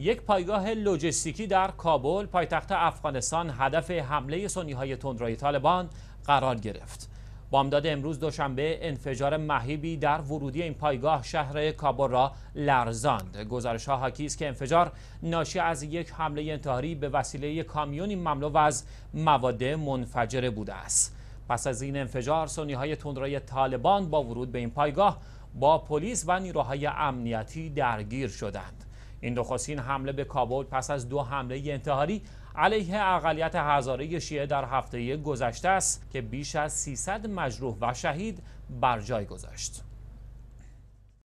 یک پایگاه لوجستیکی در کابل پایتخت افغانستان هدف حمله سنی های تندروی طالبان قرار گرفت. بامداد امروز دوشنبه انفجار مهیبی در ورودی این پایگاه شهر کابل را لرزاند. گزارش ها حاکی است که انفجار ناشی از یک حمله انتحاری به وسیله کامیونی مملو از مواد منفجره بوده است. پس از این انفجار سنی های تندروی طالبان با ورود به این پایگاه با پلیس و نیروهای امنیتی درگیر شدند. این نخستین حمله به کابل پس از دو حمله انتحاری علیه اقلیت هزاره شیعه در هفته گذشته است که بیش از 300 مجروح و شهید بر جای گذاشت